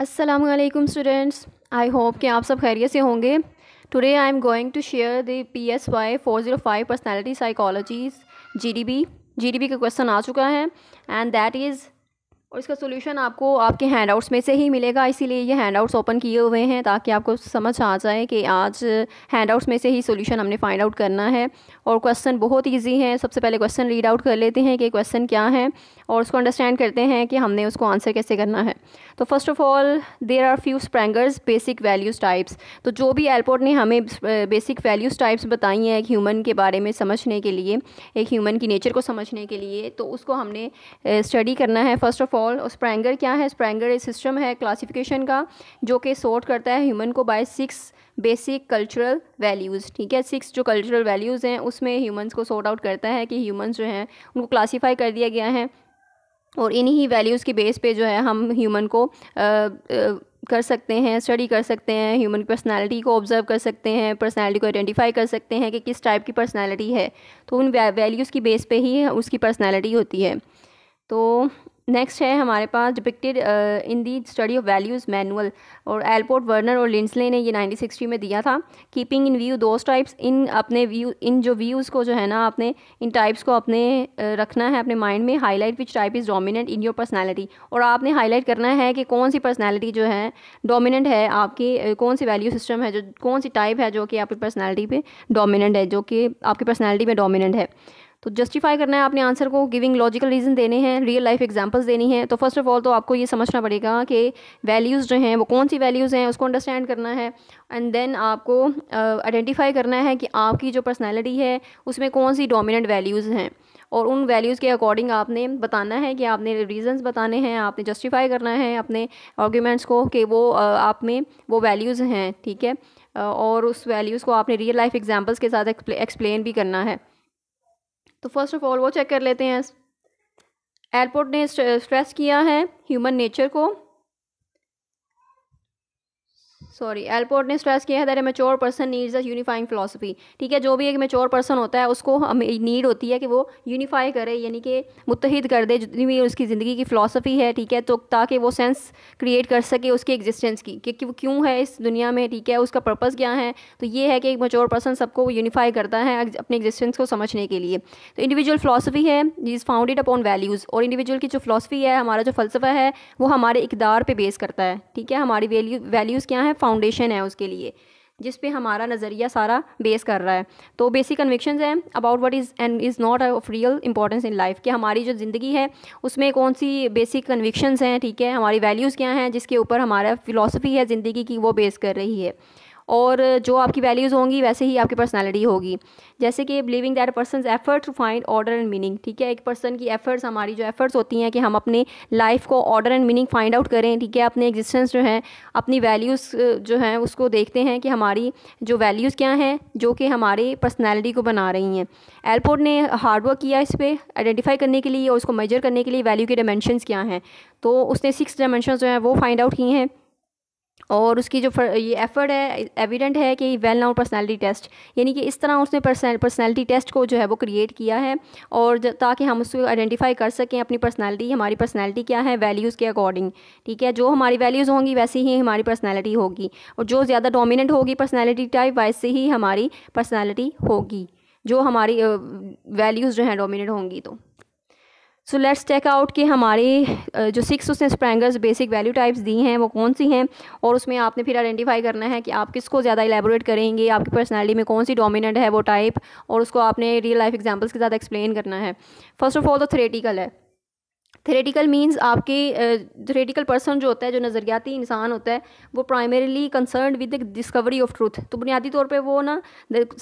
Aslam students I hope कि आप सब खैरियत से होंगे today I am going to share the P S Y four zero five personality psychologies G D B G D B का question आ चुका है एंड दैट इज़ और इसका सोल्यूशन आपको आपके हैंड आउट्स में से ही मिलेगा इसीलिए ये हैंड आउट्स ओपन किए हुए हैं ताकि आपको समझ आ जाए कि आज हैंड आउट्स में से ही सोल्यूशन हमने फाइंड आउट करना है और क्वेश्चन बहुत ईजी हैं सबसे पहले क्वेश्चन रीड आउट कर लेते हैं कि क्वेश्चन क्या है और उसको अंडरस्टैंड करते हैं कि हमने उसको आंसर कैसे करना है तो first of all there are few Spranger's basic values types तो जो भी एयरपोर्ट ने हमें बेसिक वैल्यूज़ टाइप्स बताई हैं एक ह्यूमन के बारे में समझने के लिए एक ह्यूमन की नेचर को समझने के लिए तो उसको हमने स्टडी करना है फर्स्ट ऑफ ऑल और क्या है स्प्रैंगर एक सिस्टम है क्लासिफिकेशन का जो कि सॉर्ट करता है ह्यूमन को by six basic cultural values ठीक है सिक्स जो कल्चरल वैल्यूज़ हैं उसमें ह्यूमंस को सॉर्ट आउट करता है कि ह्यूमंस जो हैं उनको क्लासीफाई कर दिया गया है और इन्हीं ही वैल्यूज़ के बेस पे जो है हम ह्यूमन को आ, आ, कर सकते हैं स्टडी कर सकते हैं ह्यूमन पर्सनालिटी को ऑब्जर्व कर सकते हैं पर्सनालिटी को आइडेंटिफाई कर सकते हैं कि किस टाइप की पर्सनालिटी है तो उन वैल्यूज़ की बेस पे ही उसकी पर्सनालिटी होती है तो नेक्स्ट है हमारे पास depicted in the study of values manual और एलपोर्ट वर्नर और लिंसले ने ये 1960 में दिया था keeping in view those types in अपने व्यू इन जो व्यूज़ को जो है ना आपने इन टाइप्स को अपने uh, रखना है अपने माइंड में highlight which type is dominant in your personality और आपने हाईलाइट करना है कि कौन सी पर्सनैलिटी जो है डोमिनेंट है आपकी uh, कौन सी वैल्यू सिस्टम है जो कौन सी टाइप है जो कि आपकी पर्सनैलिटी पर डोमिनेंट है जो कि आपकी पर्सनैलिटी में डोमिनेंट है तो जस्टिफाई करना है आपने आंसर को गिविंग लॉजिकल रीज़न देने हैं रियल लाइफ एग्जांपल्स देनी है तो फर्स्ट ऑफ ऑल तो आपको ये समझना पड़ेगा कि वैल्यूज़ जो हैं वो कौन सी वैल्यूज़ हैं उसको अंडरस्टैंड करना है एंड देन आपको आइडेंटिफाई uh, करना है कि आपकी जो पर्सनैलिटी है उसमें कौन सी डोमिनेंट वैल्यूज़ हैं और उन वैल्यूज़ के अकॉर्डिंग आपने बताना है कि आपने रीजंस बताने हैं आपने जस्टिफाई करना है अपने आर्ग्यूमेंट्स को कि वो uh, आप में वो वैल्यूज़ हैं ठीक है uh, और उस वैल्यूज़ को आपने रियल लाइफ एग्जांपल्स के साथ एक्सप्लेन भी करना है तो फर्स्ट ऑफ ऑल वो चेक कर लेते हैं एयरपोर्ट ने स्ट्रेस किया है ह्यूमन नेचर को सॉरी एलपोर्ट ने स्ट्रेस किया है that a mature person needs a unifying philosophy ठीक है जो भी एक मेच्योर पर्सन होता है उसको नीड होती है कि वो यूनिफाई करे यानी कि मुतहद कर दे जितनी भी उसकी ज़िंदगी की फ़िलासफ़ी है ठीक है तो ताकि वो सेंस क्रिएट कर सके उसकी एग्जिस्टेंस की कि वो क्यों है इस दुनिया में ठीक है उसका पर्पज़ क्या है तो ये है कि एक मेच्योर पर्सन सबको यूनिफाई करता है अपने एग्जिस्टेंस को समझने के लिए तो इंडिविजुअल फ़िलासफ़ी है इज़ फाउंडेड अपॉन वैल्यूज़ और इंडिविजुअल की जो फ़िलासफ़ी है हमारा जो फ़लसफ़ा है वो हमारे इकदार पर बेस करता है ठीक है हमारी वैल्यू वैल्यूज़ क्या है फाउंडेशन है उसके लिए जिस पे हमारा नज़रिया सारा बेस कर रहा है तो बेसिक कन्विक्शन हैं about what is and is not of real importance in life कि हमारी जो ज़िंदगी है उसमें कौन सी बेसिक कन्विक्शन हैं ठीक है हमारी वैल्यूज़ क्या हैं जिसके ऊपर हमारा फिलोसफी है ज़िंदगी की वो बेस कर रही है और जो आपकी वैल्यूज़ होंगी वैसे ही आपकी पर्सनालिटी होगी जैसे कि believing that person effort to find order and meaning ठीक है एक पर्सन की एफर्ट्स हमारी जो एफर्ट्स होती हैं कि हम अपने लाइफ को order and meaning find out करें ठीक है अपने एग्जिस्टेंस जो है अपनी वैल्यूज़ जो हैं उसको देखते हैं कि हमारी जो वैल्यूज़ क्या हैं जो कि हमारे पर्सनैलिटी को बना रही हैं एयरपोर्ट ने हार्डवर्क किया इस पर आइडेंटिफाई करने के लिए और उसको मेजर करने के लिए वैल्यू के डायमेंशन क्या हैं तो उसने सिक्स डायमेंशन जो हैं वो फाइंड आउट किए हैं और उसकी जो ये एफर्ट है एविडेंट है कि वेल नाउन पर्सनैलिटी टेस्ट यानी कि इस तरह उसने पर्सनैलिटी टेस्ट को जो है वो क्रिएट किया है और ताकि हम उसको आइडेंटिफाई कर सकें अपनी पर्सनैलिटी हमारी पर्सनैलिटी क्या है वैल्यूज़ के अकॉर्डिंग ठीक है जो हमारी वैल्यूज़ होंगी वैसी ही हमारी पर्सनैलिटी होगी और जो ज़्यादा डोमिनेंट होगी पर्सनैलिटी टाइप वैसे ही हमारी पर्सनैलिटी होगी जो हमारी वैल्यूज़ जो हैं डोमिनेट होंगी तो सो लेट्स चेक आउट कि हमारे जो सिक्स उसने स्प्रैंगर्स बेसिक वैल्यू टाइप्स दी हैं वो कौन सी हैं और उसमें आपने फिर आइडेंटिफाई करना है कि आप किसको ज़्यादा एलेबोरेट करेंगे आपकी पर्सनैलिटी में कौन सी डोमिनेंट है वो टाइप और उसको आपने रियल लाइफ एग्जाम्पल्स के साथ एक्सप्लेन करना है फर्स्ट ऑफ ऑल तो थ्रेटिकल है थेरेटिकल मीन्स आपके थेरेटिकल पर्सन जो होता है जो नज़रियाती इंसान होता है वो primarily concern with the discovery of truth तो बुनियादी तौर पे वो ना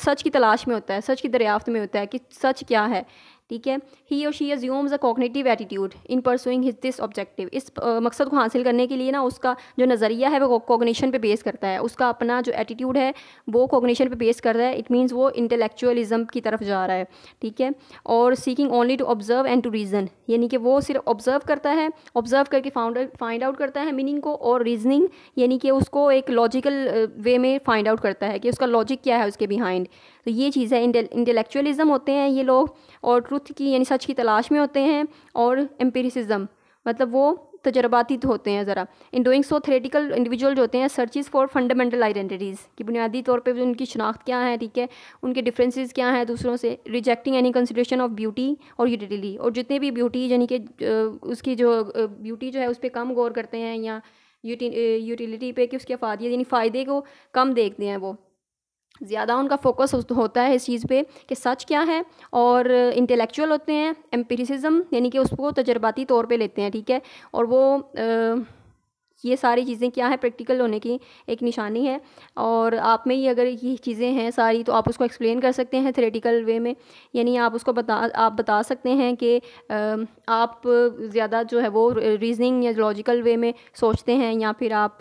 सच की तलाश में होता है सच की दरियाफ्त में होता है कि सच क्या है ठीक है ही और she assumes a cognitive attitude in pursuing his this objective इस मकसद को हासिल करने के लिए ना उसका जो नज़रिया है वो कॉग्नेशन पे बेस करता है उसका अपना जो एटीट्यूड है वो कॉग्नेशन पे बेस करता है इट मीन्स वो इंटेलेक्चुअलिज्म की तरफ जा रहा है ठीक है और seeking only to observe and to reason यानी कि वो सिर्फ ऑब्जर्व करता है ऑब्जर्व करके फाउंड फाइंड आउट करता है मीनिंग को और रीजनिंग यानी कि उसको एक लॉजिकल वे में फाइंड आउट करता है कि उसका लॉजिक क्या है उसके बिहाइंड तो ये चीज़ है इंटेलेक्चुअलिज्म होते हैं ये लोग और ट्रुथ की यानी सच की तलाश में होते हैं और एम्पेरिसिज्म मतलब वो तजर्बाती होते हैं ज़रा इन डूइंग सो थेटिकल इंडिविजुअल जो होते हैं सर्चिज़ फॉर फंडामेंटल आइडेंटिटीज़ कि बुनियादी तौर पर उनकी शनाख्त क्या है ठीक है उनके डिफरेंसेस क्या हैं दूसरों से rejecting any consideration of beauty और यूटिलिटी और जितने भी ब्यूटी यानी कि उसकी जो ब्यूटी जो है उस पर कम गौर करते हैं या यूटिलिटी पे कि उसके फायदे यानी फ़ायदे को कम देखते हैं वो ज़्यादा उनका फोकस होता है इस चीज़ पे कि सच क्या है और इंटेलेक्चुअल होते हैं एम्पिरिसिज्म यानी कि उसको तजर्बाती तौर पे लेते हैं ठीक है और वो आ, ये सारी चीज़ें क्या है प्रैक्टिकल होने की एक निशानी है और आप में ही अगर ये चीज़ें हैं सारी तो आप उसको एक्सप्लेन कर सकते हैं थेरेटिकल वे में यानी आप उसको बता आप बता सकते हैं कि आप ज़्यादा जो है वो रीजनिंग या लॉजिकल वे में सोचते हैं या फिर आप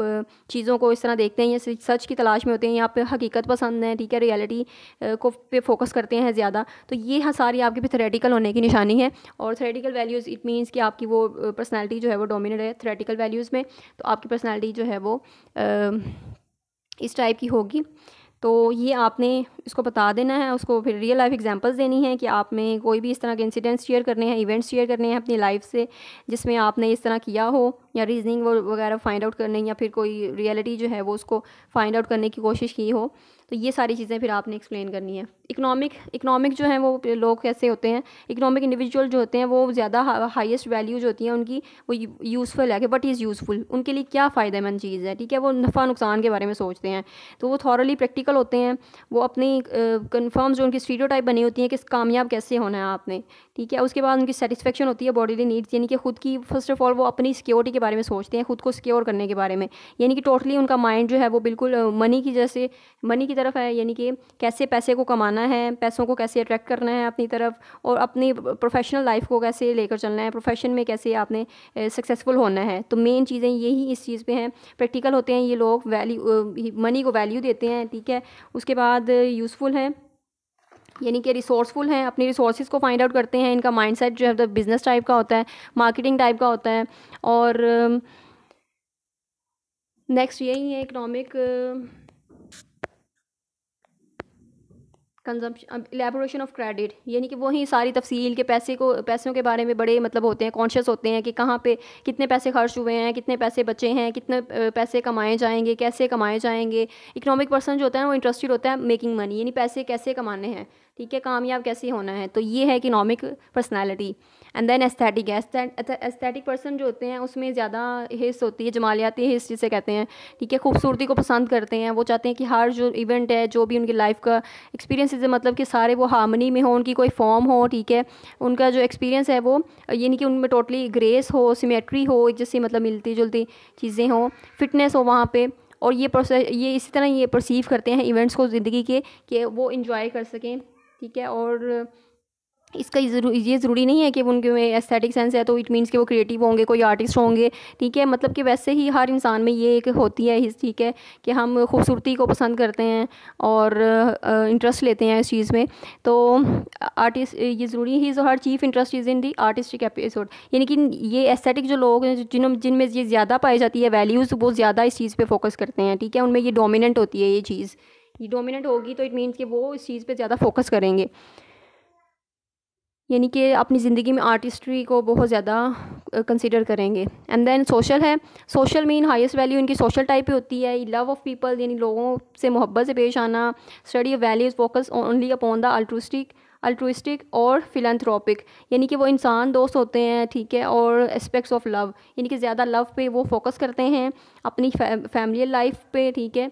चीज़ों को इस तरह देखते हैं या सच की तलाश में होते हैं या आप हकीकत पसंद हैं ठीक है रियलिटी को पे फोकस करते हैं ज़्यादा तो ये हाँ सारी आपकी भी थेरेटिकल होने की निशानी है और थेरेटिकल वैल्यूज़ इट मीन्स कि आपकी वो पर्सनैलिटी जो है वो डोमिनेट है थ्रेटिकल वैल्यूज़ में तो आपकी पर्सनैलिटी जो है वो इस टाइप की होगी तो ये आपने इसको बता देना है उसको फिर रियल लाइफ एग्जांपल्स देनी है कि आप में कोई भी इस तरह के इंसिडेंट्स शेयर करने हैं इवेंट्स शेयर करने हैं अपनी लाइफ से जिसमें आपने इस तरह किया हो या रीजनिंग वगैरह फाइंड आउट करने या फिर कोई रियलिटी जो है वो उसको फाइंड आउट करने की कोशिश की हो तो ये सारी चीज़ें फिर आपने एक्सप्लेन करनी है इकोनॉमिक इकोनॉमिक जो है वो लोग कैसे होते हैं इकोनॉमिक इंडिविजुअल जो होते हैं वो ज़्यादा हाईएस्ट वैल्यूज होती हैं उनकी वो यूज़फुल है कि बट इज़ यूज़फुल उनके लिए क्या फ़ायदेमंद चीज़ है ठीक है वो नफ़ा नुकसान के बारे में सोचते हैं तो वो थॉरली प्रैक्टिकल होते हैं वो अपनी कन्फर्म जो उनकी टाइप बनी होती हैं कि कामयाब कैसे होना है आपने ठीक है उसके बाद उनकी सेटिसफेक्शन होती है बॉडीली नीड्स यानी कि खुद की फर्स्ट ऑफ ऑल वो अपनी सिक्योरिटी के बारे में सोचते हैं खुद को सिक्योर करने के बारे में यानी कि टोटली उनका माइंड जो है वो बिल्कुल मनी की जैसे मनी की तरफ है यानी कि कैसे पैसे को कमाना है पैसों को कैसे अट्रैक्ट करना है अपनी तरफ और अपनी प्रोफेशनल लाइफ को कैसे लेकर चलना है प्रोफेशन में कैसे आपने सक्सेसफुल होना है तो मेन चीज़ें यही इस चीज़ पर हैं प्रैक्टिकल होते हैं ये लोग वैल्यू मनी को वैल्यू देते हैं ठीक है उसके बाद यूज़फुल हैं यानी कि रिसोर्सफुल हैं अपनी रिसोर्सेज को फाइंड आउट करते हैं इनका माइंडसेट जो है तो बिज़नेस टाइप का होता है मार्केटिंग टाइप का होता है और नेक्स्ट um, यही है economic consumption elaboration of credit यानी कि वही सारी तफसील के पैसे को पैसों के बारे में बड़े मतलब होते हैं कॉन्शियस होते हैं कि कहाँ पे कितने पैसे खर्च हुए हैं कितने पैसे बचे हैं कितने पैसे कमाए जाएंगे कैसे कमाए जाएंगे इकोनॉमिक पर्सन जो होता है वो इंटरेस्टेड होता है मेकिंग मनी यानी पैसे कैसे कमाने हैं ठीक है कामयाब कैसे होना है तो ये है economic personality and then aesthetic है एस्थेटिक पर्सन जो होते हैं उसमें ज़्यादा हिस्स होती है जमालियाती हिस्स जिसे कहते हैं ठीक है खूबसूरती को पसंद करते हैं वो चाहते हैं कि हर जो इवेंट है जो भी उनकी लाइफ का एक्सपीरियंस है मतलब कि सारे वो हार्मनी में हो उनकी कोई फॉर्म हो ठीक है उनका जो एक्सपीरियंस है वो यानी कि उनमें टोटली ग्रेस हो सिमेट्री हो एक जैसी मतलब मिलती जुलती चीज़ें हों फिटनेस हो वहाँ पर और ये प्रोसेस ये इसी तरह ये परसीव करते हैं इवेंट्स को ज़िंदगी के कि वो इन्जॉय कर सकें ठीक है और इसका ये ज़रूरी नहीं है कि उनके में एस्थेटिक सेंस है तो इट मीन्स कि वो क्रिएटिव होंगे कोई आर्टिस्ट होंगे ठीक है मतलब कि वैसे ही हर इंसान में ये एक होती है ठीक है कि हम खूबसूरती को पसंद करते हैं और इंटरेस्ट लेते हैं इस चीज़ में तो आर्टिस्ट ये ज़रूरी ही हर chief interest is in the artistic episode यानी कि ये एस्थेटिक जो लोग हैं जिन जिनमें ये ज़्यादा पाई जाती है वैल्यूज़ वो ज़्यादा इस चीज़ पर फोकस करते हैं ठीक है उनमें ये डोमिनेंट होती है ये चीज़ डोमिनेंट होगी तो इट मीन्स कि वो इस चीज़ पे ज़्यादा फोकस करेंगे यानी कि अपनी ज़िंदगी में आर्टिस्ट्री को बहुत ज़्यादा कंसिडर करेंगे एंड देन सोशल है सोशल मीन हाईएस्ट वैल्यू इनकी सोशल टाइप ही होती है लव ऑफ़ पीपल यानी लोगों से मोहब्बत से पेश आना study of values focus only upon the altruistic altruistic और फिलंथ्रोपिक यानी कि वो इंसान दोस्त होते हैं ठीक है और एस्पेक्ट्स ऑफ लव यानी कि ज़्यादा लव पे वो फोकस करते हैं अपनी फैमिली लाइफ पे ठीक है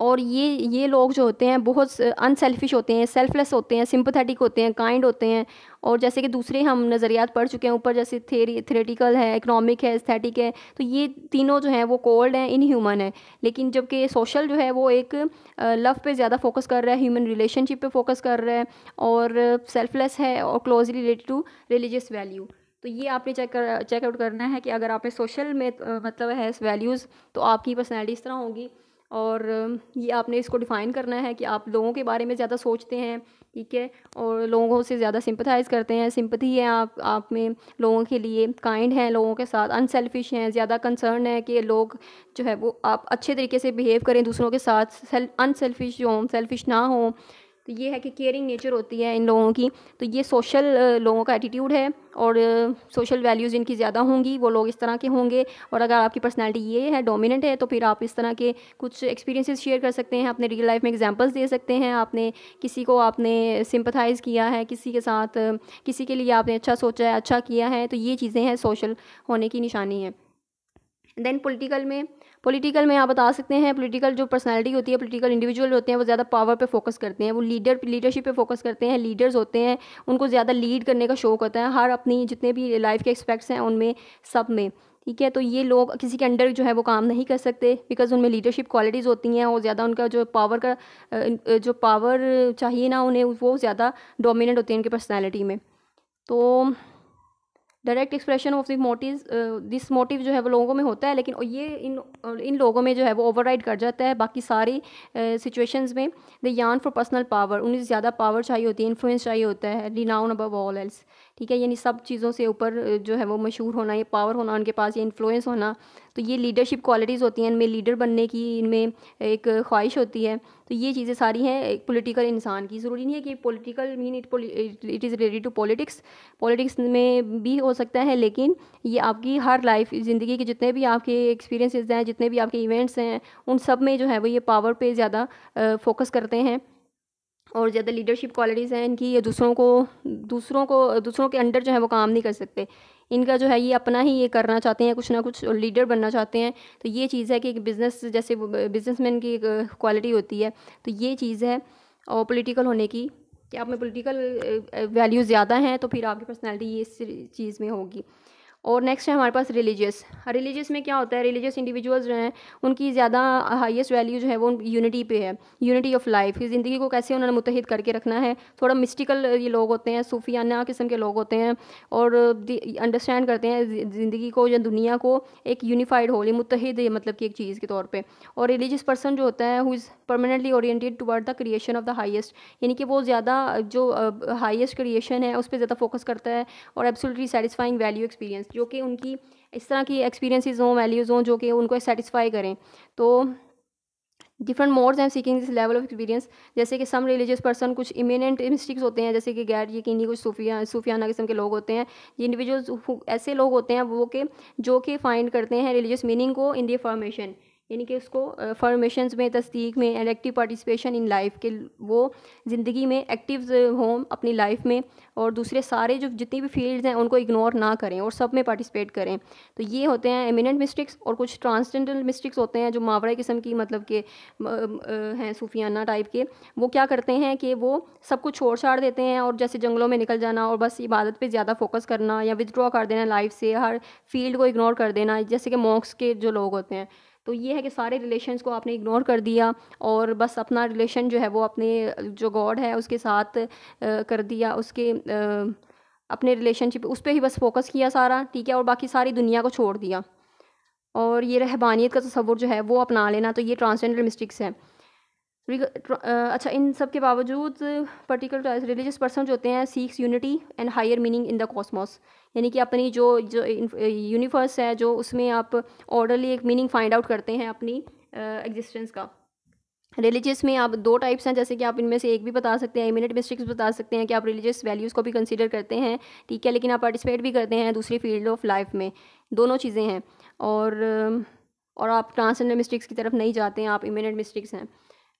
और ये ये लोग जो होते हैं बहुत अनसेल्फिश होते हैं सेल्फलेस होते हैं सिंपथेटिक होते हैं काइंड होते हैं और जैसे कि दूसरे हम नज़रियात पढ़ चुके हैं ऊपर जैसे थेरी थेरेटिकल है इकनॉमिक है स्थेटिक है तो ये तीनों जो हैं वो कोल्ड हैं इनह्यूमन है लेकिन जबकि सोशल जो है वो एक लव पे ज़्यादा फोकस कर रहा है ह्यूमन रिलेशनशिप पे फोकस कर रहा है और सेल्फलेस है और closely related to religious value तो ये आपने चेक कर चेकआउट करना है कि अगर आपने सोशल में मतलब है वैल्यूज़ तो आपकी पर्सनैलिटी इस तरह होगी और ये आपने इसको डिफ़ाइन करना है कि आप लोगों के बारे में ज़्यादा सोचते हैं ठीक है और लोगों से ज़्यादा सिंपथाइज़ करते हैं सिंपथी है आप आप में लोगों के लिए काइंड हैं लोगों के साथ अनसेल्फिश हैं ज़्यादा कंसर्न है कि लोग जो है वो आप अच्छे तरीके से बिहेव करें दूसरों के साथ अनसेल्फिश हों सेल्फिश ना हों तो ये है कि केयरिंग नेचर होती है इन लोगों की तो ये सोशल लोगों का एटीट्यूड है और सोशल वैल्यूज़ इनकी ज़्यादा होंगी वो लोग इस तरह के होंगे और अगर आपकी पर्सनैलिटी ये है डोमिनेंट है तो फिर आप इस तरह के कुछ एक्सपीरियंसेस शेयर कर सकते हैं अपने रियल लाइफ में एग्जांपल्स दे सकते हैं आपने किसी को आपने सिंपथाइज़ किया है किसी के साथ किसी के लिए आपने अच्छा सोचा है अच्छा किया है तो ये चीज़ें हैं सोशल होने की निशानी है देन पोलिटिकल में पॉलिटिकल में आप बता सकते हैं पॉलिटिकल जो पर्सनालिटी होती है पॉलिटिकल इंडिविजुअल होते हैं वो ज़्यादा पावर पे फोकस करते हैं वो लीडर लीडरशिप पे फोकस करते हैं लीडर्स होते हैं उनको ज़्यादा लीड करने का शौक होता है हर अपनी जितने भी लाइफ के एक्सपेक्ट्स हैं उनमें सब में ठीक है तो ये लोग किसी के अंडर जो है वो काम नहीं कर सकते बिकॉज उनमें लीडरशिप क्वालिटीज़ होती हैं और ज़्यादा उनका जो पावर का जो पावर चाहिए ना उन्हें वो ज़्यादा डोमिनेंट होती है उनकी पर्सनैलिटी में तो direct expression of this motive this motive जो है वो लोगों में होता है लेकिन ये इन इन लोगों में जो है वो ओवरराइड कर जाता है बाकी सारी सिचुएशंस uh, में द यान फॉर पर्सनल पावर उन्हें ज़्यादा पावर चाहिए होती है इन्फ्लुएंस चाहिए होता है नाउन अबव ऑल एल्स ठीक है यानी सब चीज़ों से ऊपर जो है वो मशहूर होना ये पावर होना उनके पास ये इन्फ्लुएंस होना तो ये लीडरशिप क्वालिटीज़ होती हैं इनमें लीडर बनने की इनमें एक ख्वाहिश होती है तो ये चीज़ें सारी हैं एक पोलिटिकल इंसान की ज़रूरी नहीं है कि political mean it it is related to politics politics में भी हो सकता है लेकिन ये आपकी हर लाइफ ज़िंदगी के जितने भी आपके एक्सपीरियंसेस हैं जितने भी आपके इवेंट्स हैं उन सब में जो है वो ये पावर पर ज़्यादा फोकस करते हैं और ज़्यादा लीडरशिप क्वालिटीज़ हैं इनकी ये दूसरों को दूसरों को दूसरों के अंडर जो है वो काम नहीं कर सकते इनका जो है ये अपना ही ये करना चाहते हैं कुछ ना कुछ लीडर बनना चाहते हैं तो ये चीज़ है कि एक बिज़नेस जैसे बिजनेसमैन की क्वालिटी होती है तो ये चीज़ है और पॉलिटिकल होने की कि आप में पॉलिटिकल वैल्यू ज़्यादा हैं तो फिर आपकी पर्सनैलिटी ये इस चीज़ में होगी और नेक्स्ट है हमारे पास रिलीजियस रिलीजियस हाँ, में क्या होता है रिलीजियस इंडिविजुअल्स जो हैं उनकी ज़्यादा हाईएस्ट वैल्यू जो है वो यूनिटी पे है यूनिटी ऑफ लाइफ ज़िंदगी को कैसे उन्होंने मुतहद करके रखना है थोड़ा मिस्टिकल ये लोग होते हैं सूफियाना किस्म के लोग होते हैं और अंडरस्टैंड करते हैं ज़िंदगी को या दुनिया को एक यूनिफाइड होली मुतहद मतलब कि एक चीज़ के तौर पर और रिलीजियस पर्सन जो होता है who is permanently oriented toward the creation of the highest यानी कि वो ज़्यादा जो हाइएस्ट क्रिएशन है उस पर ज़्यादा फोकस करता है और absolutely satisfying value experience experience जो कि उनकी इस तरह की एक्सपीरियंसिस हों वैल्यूज़ हों जो कि उनको सेटिस्फाई करें तो डिफरेंट मोड्स हैं seeking this level of experience जैसे कि सम रिलीजियस पर्सन कुछ इमिनेंट मिस्टिक्स होते हैं जैसे कि गैर यकीनी कुछ सूफिया सूफियाना किस्म के लोग होते हैं ये इंडिविजुअल्स ऐसे लोग होते हैं वो के जो कि फाइंड करते हैं रिलीजियस मीनिंग को इन दी फॉर्मेशन यानी कि उसको फॉर्मेशन में तस्दीक में and active participation in life के वो ज़िंदगी में एक्टिव हों अपनी लाइफ में और दूसरे सारे जो जितनी भी फील्ड्स हैं उनको इग्नोर ना करें और सब में पार्टिसिपेट करें तो ये होते हैं एमिनेंट मिस्टिक्स और कुछ ट्रांसजेंडल मिस्टिक्स होते हैं जो मावड़ा किस्म की मतलब के हैं सूफियाना टाइप के वो क्या करते हैं कि वो सब कुछ छोड़ छाड़ देते हैं और जैसे जंगलों में निकल जाना और बस इबादत पर ज़्यादा फोकस करना या विदड्रॉ कर देना लाइफ से हर फील्ड को इग्नोर कर देना जैसे कि मॉक्स के जो लोग होते हैं तो ये है कि सारे रिलेशंस को आपने इग्नोर कर दिया और बस अपना रिलेशन जो है वो अपने जो गॉड है उसके साथ कर दिया उसके अपने रिलेशनशिप उस पर ही बस फोकस किया सारा ठीक है और बाकी सारी दुनिया को छोड़ दिया और ये रहबानियत का तस्वुर जो है वो अपना लेना तो ये ट्रांसजेंडर मिस्टिक्स है Uh, अच्छा इन सब के बावजूद पर्टिकुलर रिलीजियस पर्सन जो होते हैं seeks unity and higher meaning in the cosmos यानी कि अपनी जो जो यूनिवर्स uh, है जो उसमें आप ऑर्डरली एक मीनिंग फाइंड आउट करते हैं अपनी एग्जिस्टेंस uh, का रिलीजियस में आप दो टाइप्स हैं जैसे कि आप इनमें से एक भी बता सकते हैं इमिनेट मिस्टेक्स बता सकते हैं कि आप रिलीजियस वैल्यूज़ को भी कंसिडर करते हैं ठीक है लेकिन आप पार्टिसिपेट भी करते हैं दूसरी फील्ड ऑफ लाइफ में दोनों चीज़ें हैं और um, और आप ट्रांसजेंडर मिस्टेक्स की तरफ नहीं जाते हैं आप इमिनेट मिस्टेक्स हैं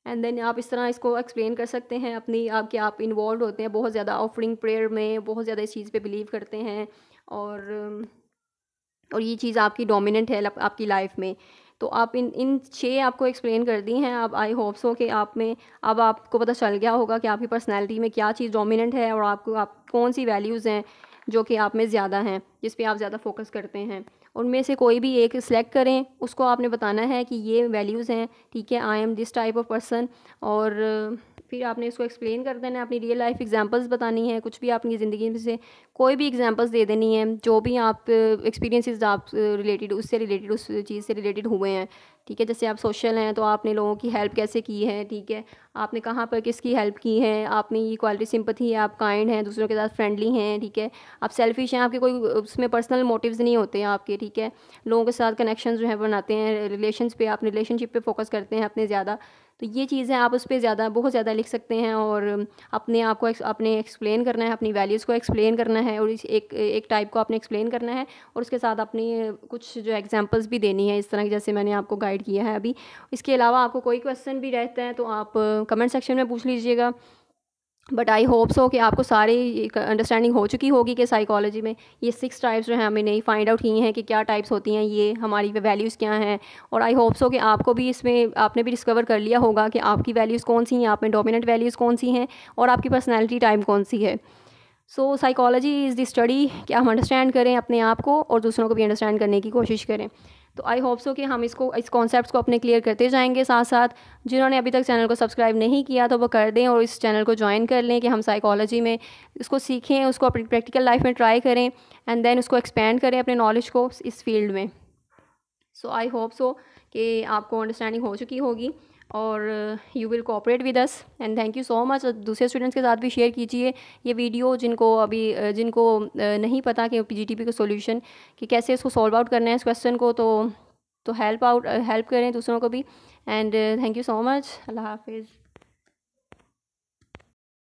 एंड देन आप इस तरह इसको एक्सप्लेन कर सकते हैं अपनी आपके आप इन्वॉल्व होते हैं बहुत ज़्यादा ऑफरिंग प्रेयर में बहुत ज़्यादा इस चीज़ पे बिलीव करते हैं और और ये चीज़ आपकी डोमिनेंट है आपकी लाइफ में तो आप इन इन छः आपको एक्सप्लेन कर दी हैं आप आई होप सो कि आप में अब आपको पता चल गया होगा कि आपकी पर्सनैलिटी में क्या चीज़ डोमिनेंट है और आपको आप कौन सी वैल्यूज़ हैं जो कि आप में ज़्यादा हैं जिस पर आप ज़्यादा फोकस करते हैं उनमें से कोई भी एक सिलेक्ट करें उसको आपने बताना है कि ये वैल्यूज़ हैं ठीक है I am this type of person और फिर आपने इसको एक्सप्लेन कर देना है अपनी रियल लाइफ एग्जांपल्स बतानी है कुछ भी आपकी ज़िंदगी में से कोई भी एग्जांपल्स दे देनी है जो भी आप एक्सपीरियंसेस आप रिलेटेड उससे रिलेटेड उस चीज़ से रिलेटेड हुए हैं ठीक है जैसे आप सोशल हैं तो आपने लोगों की हेल्प कैसे की है ठीक है आपने कहाँ पर किसकी हेल्प की है आपने ये क्वालिटी सिंपथी है आप काइंड हैं दूसरों के साथ फ्रेंडली हैं ठीक है आप सेल्फिश हैं आपके कोई उसमें पर्सनल मोटिव्स नहीं होते हैं आपके ठीक है लोगों के साथ कनेक्शन जो है बनाते हैं रिलेशन पे आप रिलेशनशिप पे फोकस करते हैं अपने ज़्यादा तो ये चीज़ें आप उस पर ज़्यादा बहुत ज़्यादा लिख सकते हैं और अपने आप को अपने एक्सप्लेन करना है अपनी वैल्यूज़ को एक्सप्लेन करना है और एक एक टाइप को आपने एक्सप्लेन करना है और उसके साथ अपनी कुछ जो एग्जांपल्स भी देनी है इस तरह जैसे मैंने आपको गाइड किया है अभी इसके अलावा आपको कोई क्वेश्चन भी रहता है तो आप कमेंट सेक्शन में पूछ लीजिएगा बट आई होप सो कि आपको सारी अंडरस्टैंडिंग हो चुकी होगी कि साइकोलॉजी में ये सिक्स टाइप्स जो हैं हमें नहीं फाइंड आउट की हैं कि क्या टाइप्स होती हैं ये हमारी वैल्यूज़ क्या हैं और आई होप सो कि आपको भी इसमें आपने भी डिस्कवर कर लिया होगा कि आपकी वैल्यूज़ कौन सी हैं आप में डोमिनेंट वैल्यूज़ कौन सी हैं और आपकी पर्सनैलिटी टाइप कौन सी है so psychology is the study कि हम अंडरस्टैंड करें अपने आप को और दूसरों को भी अंडरस्टैंड करने की कोशिश करें तो आई होप सो कि हम इसको इस कॉन्सेप्ट को अपने क्लियर करते जाएंगे साथ साथ जिन्होंने अभी तक चैनल को सब्सक्राइब नहीं किया तो वो कर दें और इस चैनल को ज्वाइन कर लें कि हम साइकोलॉजी में इसको सीखें उसको अपनी प्रैक्टिकल लाइफ में ट्राई करें एंड देन उसको एक्सपेंड करें अपने नॉलेज को इस फील्ड में सो आई होप सो कि आपको अंडरस्टैंडिंग हो चुकी होगी और you will cooperate with us and thank you so much दूसरे स्टूडेंट्स के साथ भी शेयर कीजिए ये वीडियो जिनको अभी uh, जिनको uh, नहीं पता कि जी टी पी का सोल्यूशन कि कैसे इसको सॉल्व आउट करना है इस क्वेश्चन को तो तो हेल्प आउट हेल्प करें दूसरों को भी and thank you so much अल्लाह हाफिज़